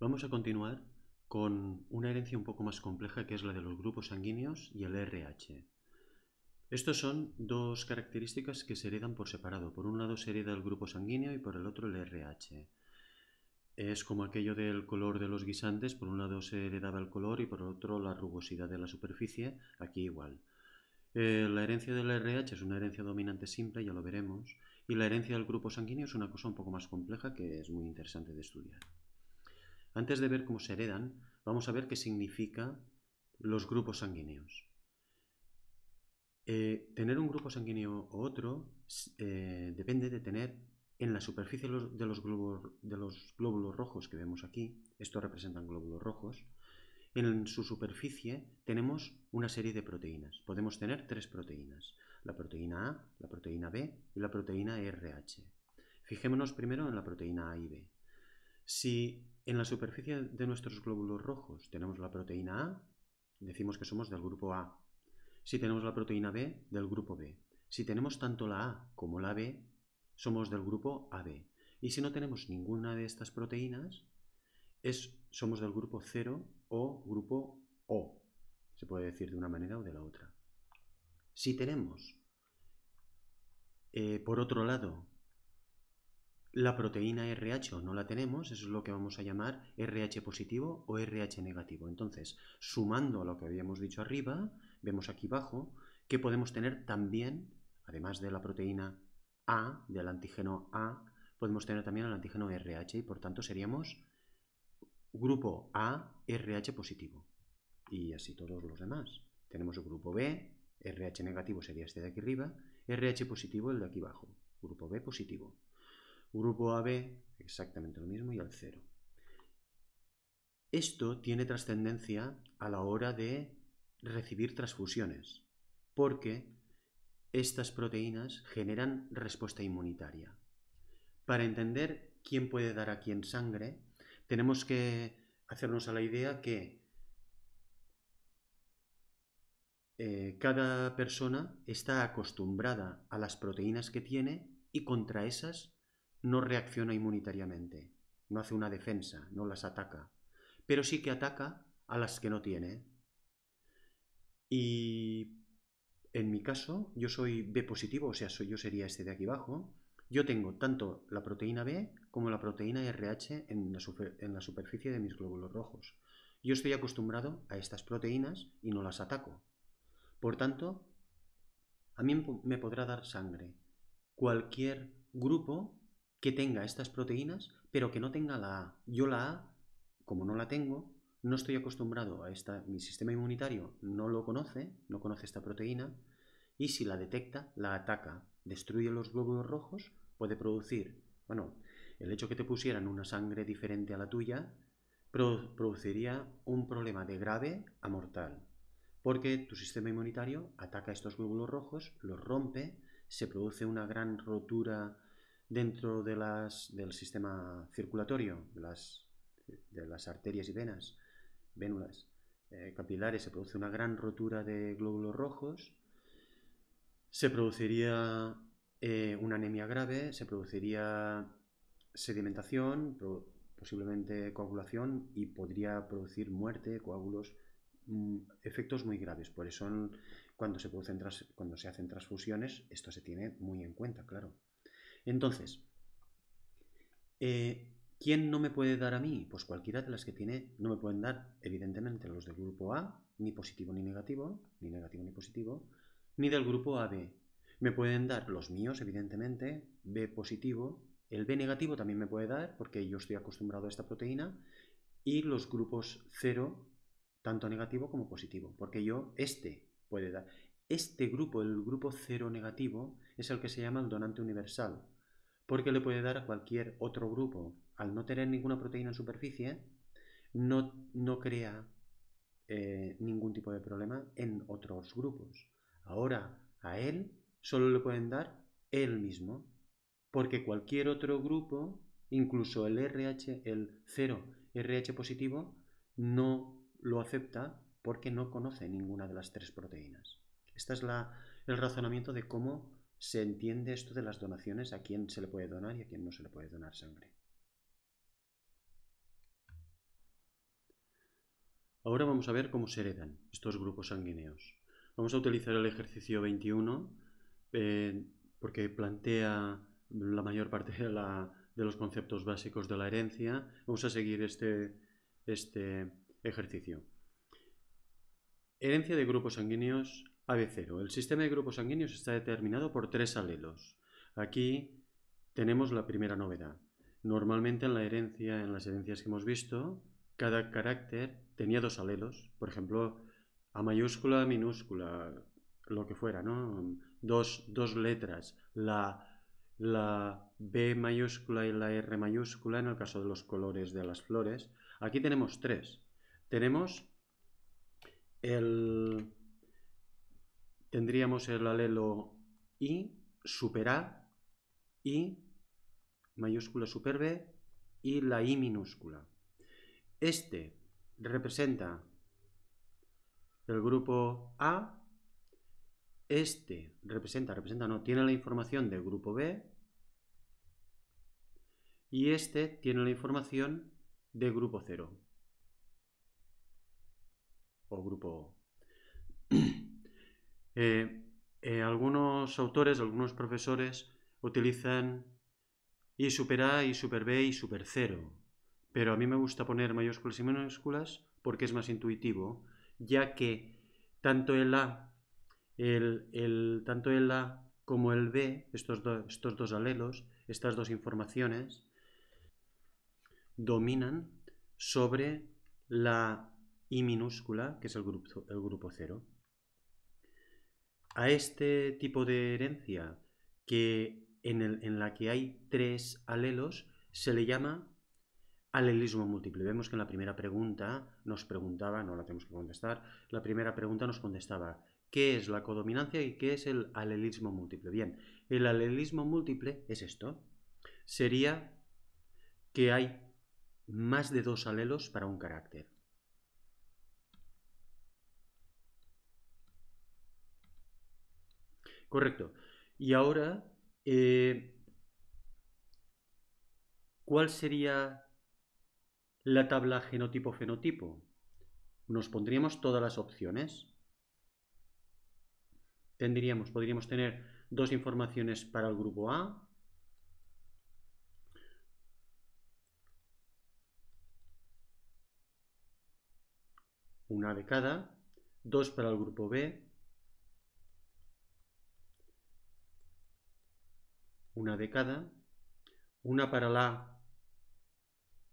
Vamos a continuar con una herencia un poco más compleja que es la de los grupos sanguíneos y el RH. Estos son dos características que se heredan por separado. Por un lado se hereda el grupo sanguíneo y por el otro el RH. Es como aquello del color de los guisantes, por un lado se heredaba el color y por otro la rugosidad de la superficie, aquí igual. Eh, la herencia del RH es una herencia dominante simple, ya lo veremos, y la herencia del grupo sanguíneo es una cosa un poco más compleja que es muy interesante de estudiar. Antes de ver cómo se heredan, vamos a ver qué significa los grupos sanguíneos. Eh, tener un grupo sanguíneo u otro eh, depende de tener en la superficie de los, glóbulos, de los, glóbulos, rojos que vemos aquí, estos representan glóbulos rojos, en su superficie tenemos una serie de proteínas. Podemos tener tres proteínas, la proteína A, la proteína B y la proteína RH. Fijémonos primero en la proteína A y B. Si en la superficie de nuestros glóbulos rojos tenemos la proteína A, decimos que somos del grupo A. Si tenemos la proteína B, del grupo B. Si tenemos tanto la A como la B, somos del grupo AB. Y si no tenemos ninguna de estas proteínas, es, somos del grupo 0 o grupo O. Se puede decir de una manera o de la otra. Si tenemos, eh, por otro lado, la proteína RH no la tenemos, eso es lo que vamos a llamar RH positivo o RH negativo. Entonces, sumando a lo que habíamos dicho arriba, vemos aquí abajo que podemos tener también, además de la proteína A, del antígeno A, podemos tener también el antígeno RH y por tanto seríamos grupo A RH positivo. Y así todos los demás. Tenemos el grupo B, RH negativo sería este de aquí arriba, RH positivo el de aquí abajo, grupo B positivo. Grupo AB, exactamente lo mismo, y al cero. Esto tiene trascendencia a la hora de recibir transfusiones, porque estas proteínas generan respuesta inmunitaria. Para entender quién puede dar a quién sangre, tenemos que hacernos a la idea que eh, cada persona está acostumbrada a las proteínas que tiene y contra esas no reacciona inmunitariamente, no hace una defensa, no las ataca, pero sí que ataca a las que no tiene. Y en mi caso, yo soy B positivo, o sea, yo sería este de aquí abajo. Yo tengo tanto la proteína B como la proteína RH en la superficie de mis glóbulos rojos. Yo estoy acostumbrado a estas proteínas y no las ataco. Por tanto, a mí me podrá dar sangre cualquier grupo que tenga estas proteínas, pero que no tenga la A. Yo la A, como no la tengo, no estoy acostumbrado a esta, mi sistema inmunitario no lo conoce, no conoce esta proteína, y si la detecta, la ataca, destruye los glóbulos rojos, puede producir, bueno, el hecho que te pusieran una sangre diferente a la tuya, produciría un problema de grave a mortal, porque tu sistema inmunitario ataca estos glóbulos rojos, los rompe, se produce una gran rotura dentro del sistema circulatorio, de las, arterias y venas, vénulas eh, capilares, se produce una gran rotura de glóbulos rojos, se produciría eh, una anemia grave, se produciría sedimentación, posiblemente coagulación y podría producir muerte, coágulos, mm, efectos muy graves. Por eso cuando se, producen, cuando se hacen transfusiones esto se tiene muy en cuenta, claro. Entonces, eh, ¿quién no me puede dar a mí? Pues cualquiera de las que tiene, no me pueden dar, evidentemente, los del grupo A, ni positivo ni negativo, ni negativo ni positivo, ni del grupo AB. Me pueden dar los míos, evidentemente, B positivo, el B negativo también me puede dar, porque yo estoy acostumbrado a esta proteína, y los grupos 0, tanto negativo como positivo, porque yo, este puede dar. Este grupo, el grupo 0 negativo, es el que se llama el donante universal, porque le puede dar a cualquier otro grupo. Al no tener ninguna proteína en superficie, no, no crea eh, ningún tipo de problema en otros grupos. Ahora, a él solo le pueden dar él mismo, porque cualquier otro grupo, incluso el RH, el 0 RH positivo, no lo acepta porque no conoce ninguna de las tres proteínas. Este es la, el razonamiento de cómo se entiende esto de las donaciones, a quién se le puede donar y a quién no se le puede donar sangre. Ahora vamos a ver cómo se heredan estos grupos sanguíneos. Vamos a utilizar el ejercicio 21 eh, porque plantea la mayor parte de, los conceptos básicos de la herencia. Vamos a seguir este, este ejercicio. Herencia de grupos sanguíneos ab 0 El sistema de grupos sanguíneos está determinado por tres alelos. Aquí tenemos la primera novedad. Normalmente en la herencia, en las herencias que hemos visto, cada carácter tenía dos alelos. Por ejemplo, a mayúscula, minúscula, lo que fuera, ¿no? Dos, letras. La, la B mayúscula y la R mayúscula en el caso de los colores de las flores. Aquí tenemos tres. Tenemos el tendríamos el alelo I super A, I mayúscula super B y la I minúscula. Este representa el grupo A, este representa, representa, no, tiene la información del grupo B y este tiene la información de grupo 0 o grupo O. Eh, eh, algunos autores, algunos profesores utilizan I super A, I super B, y super cero. pero a mí me gusta poner mayúsculas y minúsculas porque es más intuitivo, ya que tanto el A, el, tanto el como el B, estos, estos dos alelos, estas dos informaciones, dominan sobre la I minúscula, que es el grupo, el grupo cero a este tipo de herencia que en, en la que hay tres alelos se le llama alelismo múltiple. Vemos que en la primera pregunta nos preguntaba, no la tenemos que contestar, la primera pregunta nos contestaba qué es la codominancia y qué es el alelismo múltiple. Bien, el alelismo múltiple es esto. Sería que hay más de dos alelos para un carácter. Correcto. Y ahora, eh, ¿cuál sería la tabla genotipo-fenotipo? Nos pondríamos todas las opciones. Tendríamos, podríamos tener dos informaciones para el grupo A, una de cada, dos para el grupo B una de cada, una para el A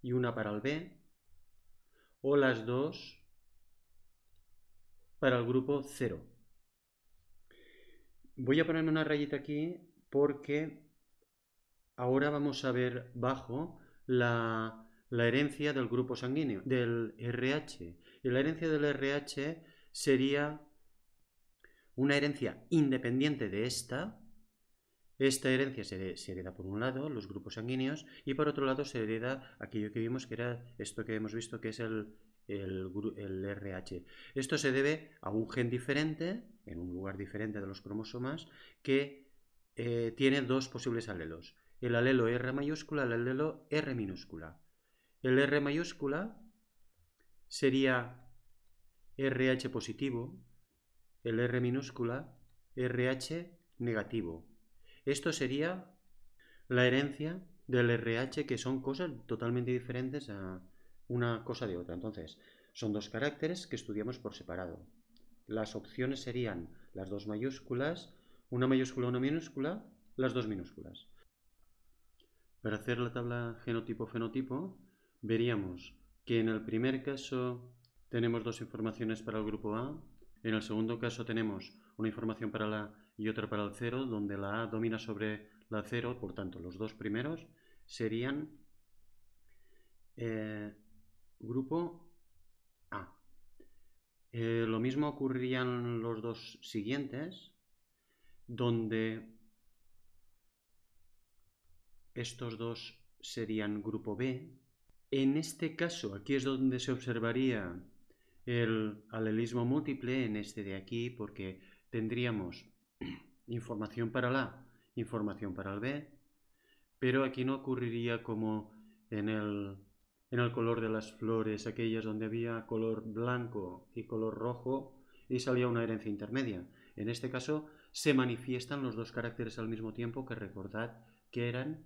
y una para el B, o las dos para el grupo 0. Voy a ponerme una rayita aquí porque ahora vamos a ver bajo la, herencia del grupo sanguíneo, del RH. Y la herencia del RH sería una herencia independiente de esta, esta herencia se, hereda por un lado, los grupos sanguíneos, y por otro lado se hereda aquello que vimos que era esto que hemos visto que es el, el, RH. Esto se debe a un gen diferente, en un lugar diferente de los cromosomas, que eh, tiene dos posibles alelos. El alelo R mayúscula, el alelo R minúscula. El R mayúscula sería RH positivo, el R minúscula RH negativo. Esto sería la herencia del RH, que son cosas totalmente diferentes a una cosa de otra. Entonces, son dos caracteres que estudiamos por separado. Las opciones serían las dos mayúsculas, una mayúscula, una minúscula, las dos minúsculas. Para hacer la tabla genotipo-fenotipo, veríamos que en el primer caso tenemos dos informaciones para el grupo A, en el segundo caso tenemos una información para la y otra para el 0, donde la A domina sobre la 0, por tanto los dos primeros serían eh, grupo A. Eh, lo mismo ocurrirían los dos siguientes, donde estos dos serían grupo B. En este caso, aquí es donde se observaría el alelismo múltiple, en este de aquí, porque tendríamos información para la información para el B, pero aquí no ocurriría como en el, en el color de las flores, aquellas donde había color blanco y color rojo y salía una herencia intermedia. En este caso se manifiestan los dos caracteres al mismo tiempo que recordad que eran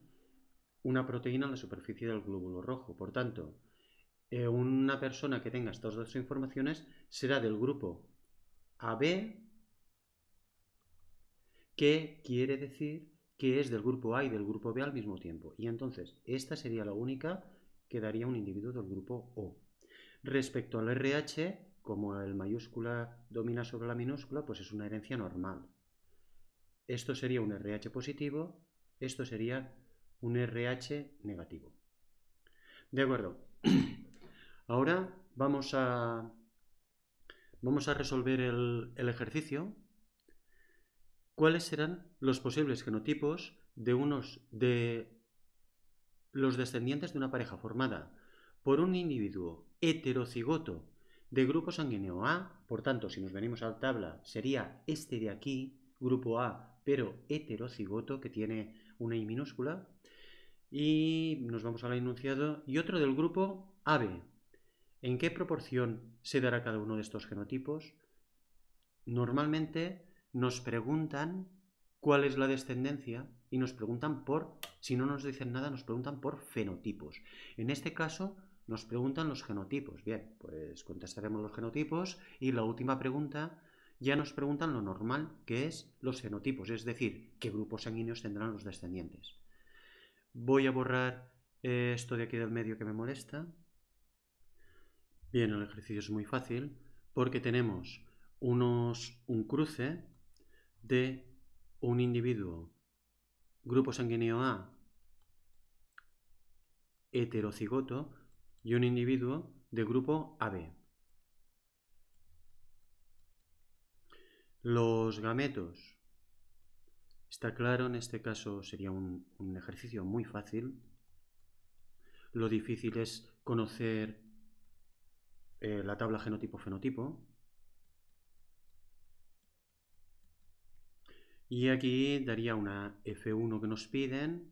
una proteína en la superficie del glóbulo rojo. Por tanto, eh, una persona que tenga estas dos informaciones será del grupo AB ¿Qué quiere decir que es del grupo A y del grupo B al mismo tiempo. Y entonces, esta sería la única que daría un individuo del grupo O. Respecto al RH, como el mayúscula domina sobre la minúscula, pues es una herencia normal. Esto sería un RH positivo, esto sería un RH negativo. De acuerdo. Ahora vamos a, vamos a resolver el ejercicio cuáles serán los posibles genotipos de unos de los descendientes de una pareja formada por un individuo heterocigoto de grupo sanguíneo A, por tanto, si nos venimos a la tabla, sería este de aquí, grupo A, pero heterocigoto, que tiene una I minúscula, y nos vamos al enunciado, y otro del grupo AB. ¿En qué proporción se dará cada uno de estos genotipos? Normalmente nos preguntan cuál es la descendencia y nos preguntan por, si no nos dicen nada, nos preguntan por fenotipos. En este caso, nos preguntan los genotipos. Bien, pues contestaremos los genotipos y la última pregunta ya nos preguntan lo normal, que es los genotipos, es decir, qué grupos sanguíneos tendrán los descendientes. Voy a borrar eh, esto de aquí del medio que me molesta. Bien, el ejercicio es muy fácil porque tenemos unos, un cruce de un individuo. Grupo sanguíneo A, heterocigoto, y un individuo de grupo AB. Los gametos. Está claro, en este caso sería un, ejercicio muy fácil. Lo difícil es conocer eh, la tabla genotipo-fenotipo. Y aquí daría una F1 que nos piden.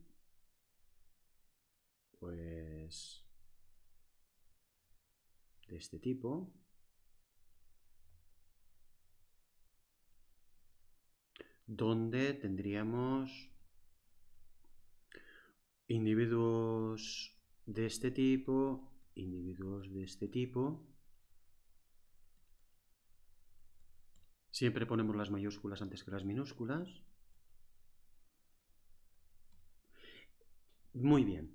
Pues... De este tipo. Donde tendríamos individuos de este tipo, individuos de este tipo. Siempre ponemos las mayúsculas antes que las minúsculas. Muy bien.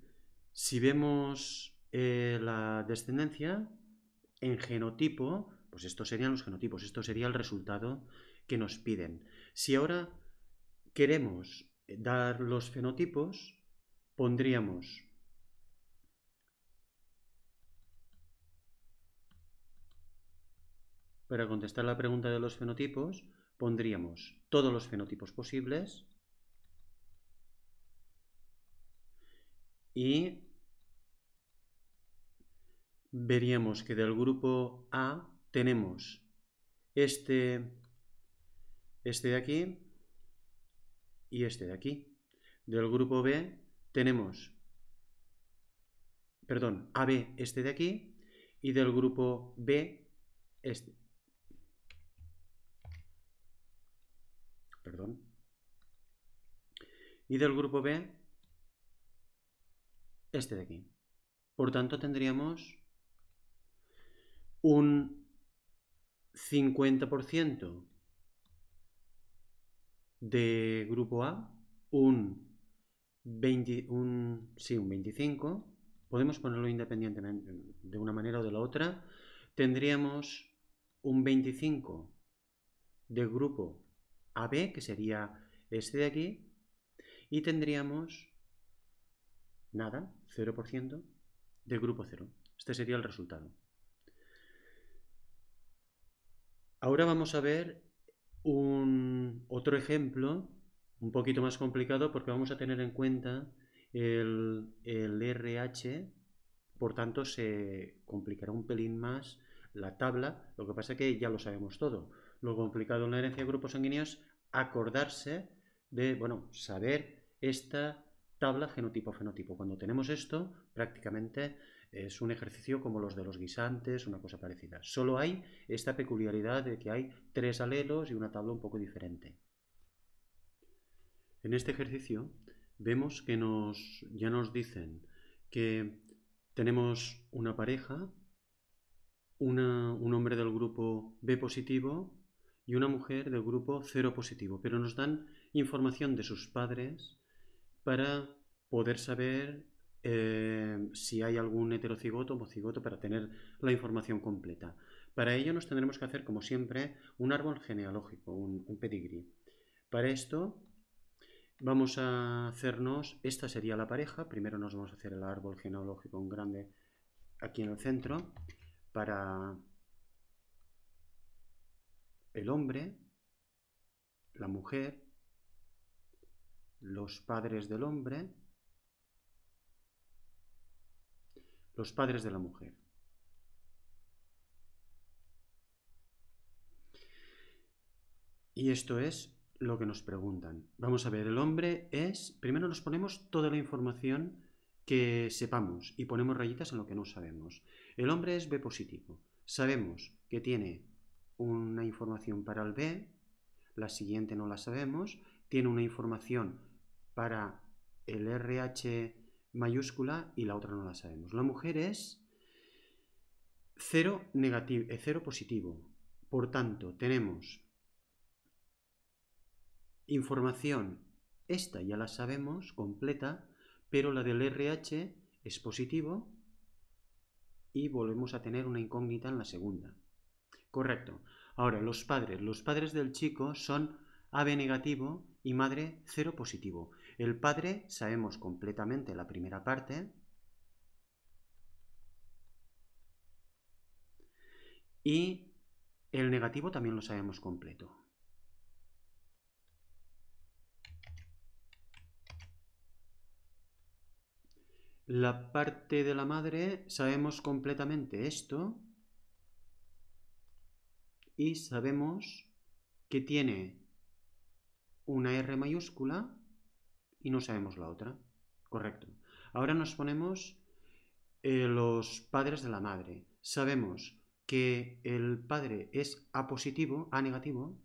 Si vemos eh, la descendencia en genotipo, pues estos serían los genotipos, esto sería el resultado que nos piden. Si ahora queremos eh, dar los fenotipos, pondríamos Para contestar la pregunta de los fenotipos, pondríamos todos los fenotipos posibles y veríamos que del grupo A tenemos este, este de aquí y este de aquí. Del grupo B tenemos, perdón, AB este de aquí y del grupo B este. Y del grupo B, este de aquí. Por tanto, tendríamos un 50% de grupo A, un, un 25%, podemos ponerlo independientemente de una manera o de la otra, tendríamos un 25% de grupo AB, que sería este de aquí, y tendríamos nada, 0% del grupo 0. Este sería el resultado. Ahora vamos a ver un otro ejemplo un poquito más complicado porque vamos a tener en cuenta el, el RH, por tanto se complicará un pelín más la tabla, lo que pasa es que ya lo sabemos todo lo complicado en la herencia de grupos sanguíneos, acordarse de, bueno, saber esta tabla genotipo-fenotipo. Cuando tenemos esto, prácticamente es un ejercicio como los de los guisantes, una cosa parecida. Solo hay esta peculiaridad de que hay tres alelos y una tabla un poco diferente. En este ejercicio vemos que nos, ya nos dicen que tenemos una pareja, un hombre del grupo B positivo y una mujer del grupo cero positivo, pero nos dan información de sus padres para poder saber eh, si hay algún heterocigoto o homocigoto para tener la información completa. Para ello nos tendremos que hacer, como siempre, un árbol genealógico, un, un pedigrí. Para esto vamos a hacernos, esta sería la pareja, primero nos vamos a hacer el árbol genealógico un grande aquí en el centro para el hombre, la mujer, los padres del hombre, los padres de la mujer. Y esto es lo que nos preguntan. Vamos a ver, el hombre es, primero nos ponemos toda la información que sepamos y ponemos rayitas en lo que no sabemos. El hombre es B positivo. Sabemos que tiene una información para el B, la siguiente no la sabemos, tiene una información para el RH mayúscula y la otra no la sabemos. La mujer es 0 negativo, eh, positivo. Por tanto, tenemos información, esta ya la sabemos, completa, pero la del RH es positivo y volvemos a tener una incógnita en la segunda. Correcto. Ahora, los padres. Los padres del chico son AB negativo y madre cero positivo. El padre sabemos completamente la primera parte. Y el negativo también lo sabemos completo. La parte de la madre sabemos completamente esto y sabemos que tiene una R mayúscula y no sabemos la otra. Correcto. Ahora nos ponemos eh, los padres de la madre. Sabemos que el padre es A positivo, A negativo.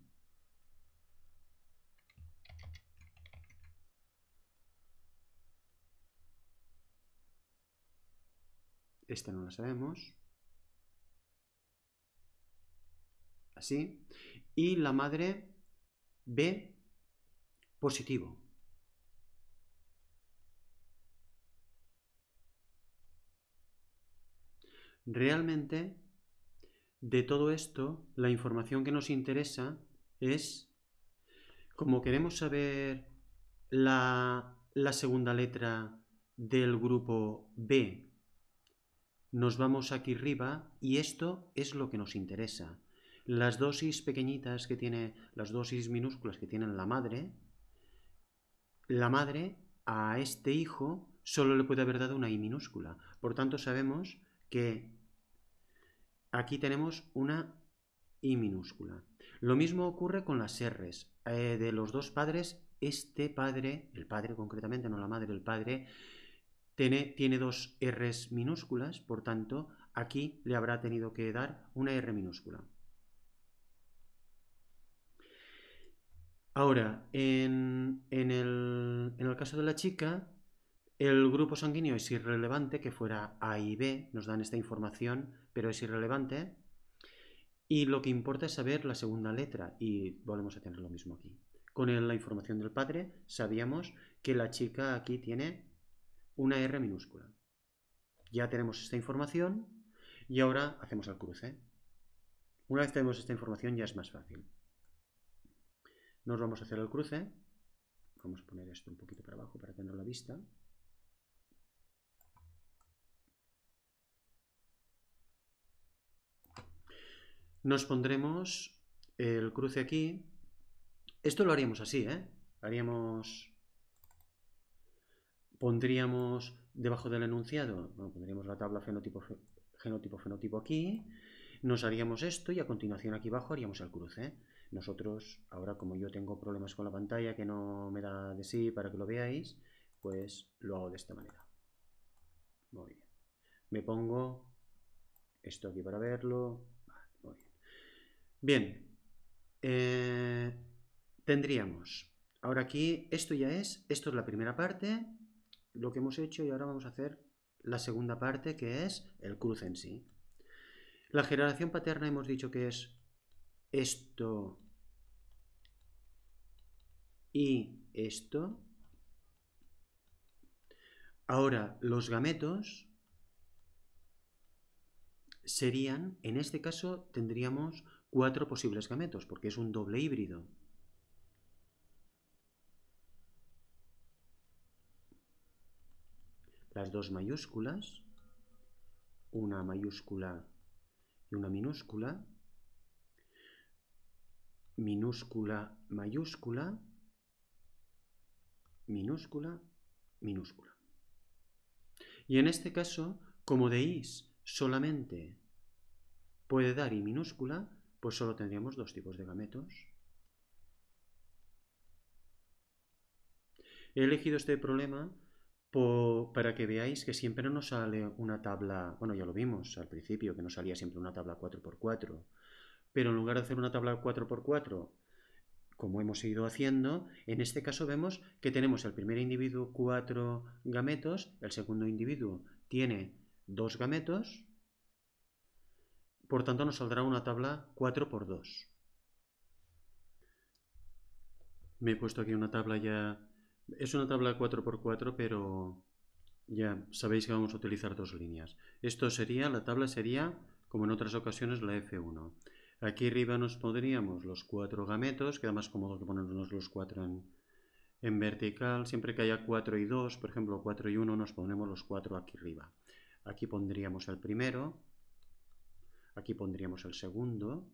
Esta no la sabemos. y la madre B positivo. Realmente, de todo esto, la información que nos interesa es, como queremos saber la, la segunda letra del grupo B, nos vamos aquí arriba y esto es lo que nos interesa las dosis pequeñitas que tiene, las dosis minúsculas que tiene la madre, la madre a este hijo solo le puede haber dado una I minúscula. Por tanto, sabemos que aquí tenemos una I minúscula. Lo mismo ocurre con las R's. Eh, de los dos padres, este padre, el padre concretamente, no la madre, el padre, tiene, tiene dos R's minúsculas, por tanto, aquí le habrá tenido que dar una R minúscula. Ahora, en, el caso de la chica, el grupo sanguíneo es irrelevante, que fuera A y B, nos dan esta información, pero es irrelevante. Y lo que importa es saber la segunda letra, y volvemos a tener lo mismo aquí. Con la información del padre sabíamos que la chica aquí tiene una R minúscula. Ya tenemos esta información y ahora hacemos el cruce. Una vez tenemos esta información ya es más fácil. Nos vamos a hacer el cruce. Vamos a poner esto un poquito para abajo para tener la vista. Nos pondremos el cruce aquí. Esto lo haríamos así, ¿eh? Haríamos... Pondríamos debajo del enunciado, pondríamos la tabla fenotipo, genotipo-fenotipo aquí, nos haríamos esto y a continuación aquí abajo haríamos el cruce. Nosotros, ahora como yo tengo problemas con la pantalla que no me da de sí para que lo veáis, pues lo hago de esta manera. Muy bien. Me pongo esto aquí para verlo. muy bien. Bien. Eh, tendríamos. Ahora aquí, esto ya es, esto es la primera parte, lo que hemos hecho y ahora vamos a hacer la segunda parte que es el cruce en sí. La generación paterna hemos dicho que es esto y esto. Ahora, los gametos serían, en este caso tendríamos cuatro posibles gametos, porque es un doble híbrido. Las dos mayúsculas, una mayúscula y una minúscula, minúscula, mayúscula, minúscula, minúscula. Y en este caso, como de is solamente puede dar y minúscula, pues solo tendríamos dos tipos de gametos. He elegido este problema para que veáis que siempre no nos sale una tabla, bueno ya lo vimos al principio, que no salía siempre una tabla 4x4, pero en lugar de hacer una tabla 4x4, como hemos ido haciendo, en este caso vemos que tenemos el primer individuo 4 gametos, el segundo individuo tiene 2 gametos, por tanto nos saldrá una tabla 4x2. Me he puesto aquí una tabla ya... Es una tabla 4x4, pero ya sabéis que vamos a utilizar dos líneas. Esto sería, la tabla sería, como en otras ocasiones, la F1. Aquí arriba nos pondríamos los cuatro gametos, queda más cómodo que ponernos los cuatro en, vertical. Siempre que haya cuatro y dos, por ejemplo cuatro y uno, nos ponemos los cuatro aquí arriba. Aquí pondríamos el primero, aquí pondríamos el segundo,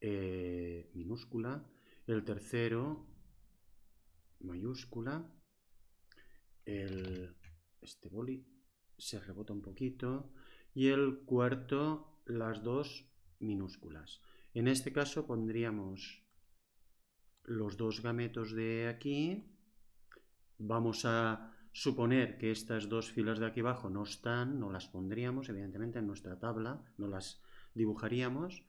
eh, minúscula, el tercero, mayúscula, el este boli se rebota un poquito. Y el cuarto, las dos minúsculas. En este caso pondríamos los dos gametos de aquí. Vamos a suponer que estas dos filas de aquí abajo no están, no las pondríamos, evidentemente, en nuestra tabla, no las dibujaríamos.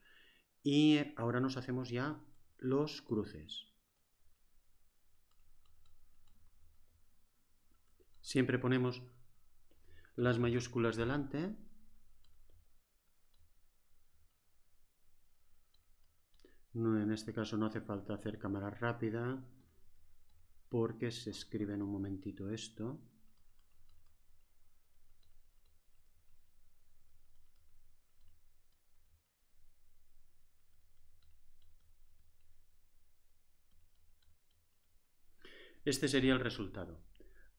Y ahora nos hacemos ya los cruces. Siempre ponemos las mayúsculas delante. en este caso no hace falta hacer cámara rápida porque se escribe en un momentito esto. Este sería el resultado.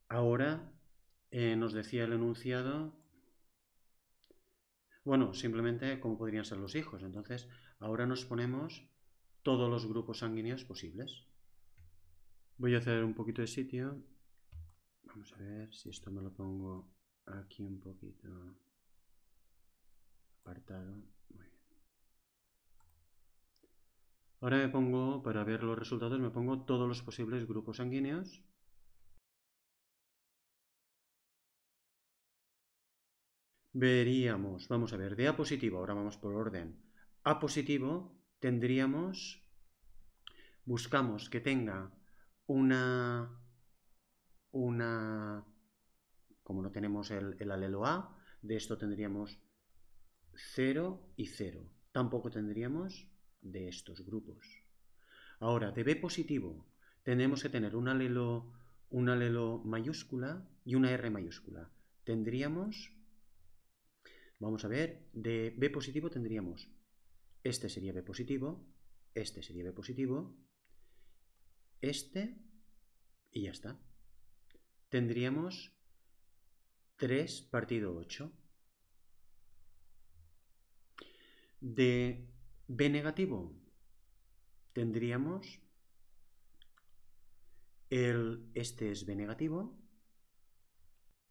Ahora eh, nos decía el enunciado, bueno, simplemente cómo podrían ser los hijos. Entonces, ahora nos ponemos todos los grupos sanguíneos posibles. Voy a hacer un poquito de sitio. Vamos a ver si esto me lo pongo aquí un poquito apartado. Muy bien. Ahora me pongo, para ver los resultados, me pongo todos los posibles grupos sanguíneos. veríamos, vamos a ver, de A positivo, ahora vamos por orden. A positivo tendríamos, buscamos que tenga una, una, como no tenemos el, alelo A, de esto tendríamos 0 y 0. Tampoco tendríamos de estos grupos. Ahora, de B positivo, tenemos que tener un alelo, un alelo mayúscula y una R mayúscula. Tendríamos Vamos a ver, de B positivo tendríamos, este sería B positivo, este sería B positivo, este, y ya está. Tendríamos 3 partido 8. De B negativo tendríamos el, este es B negativo,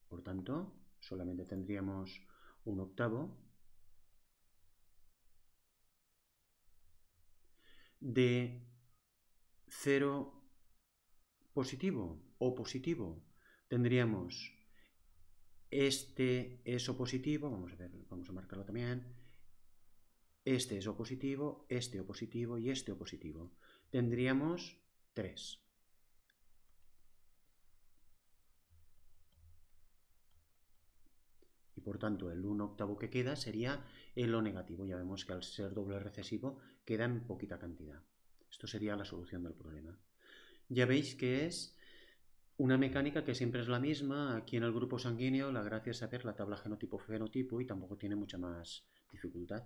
por tanto, solamente tendríamos un octavo de cero positivo o positivo. Tendríamos este es positivo, vamos a ver, vamos a marcarlo también. Este es O positivo, este O positivo y este O positivo. Tendríamos tres. Por tanto, el 1 octavo que queda sería el O negativo. Ya vemos que al ser doble recesivo queda en poquita cantidad. Esto sería la solución del problema. Ya veis que es una mecánica que siempre es la misma. Aquí en el grupo sanguíneo la gracia es saber la tabla genotipo-fenotipo y tampoco tiene mucha más dificultad.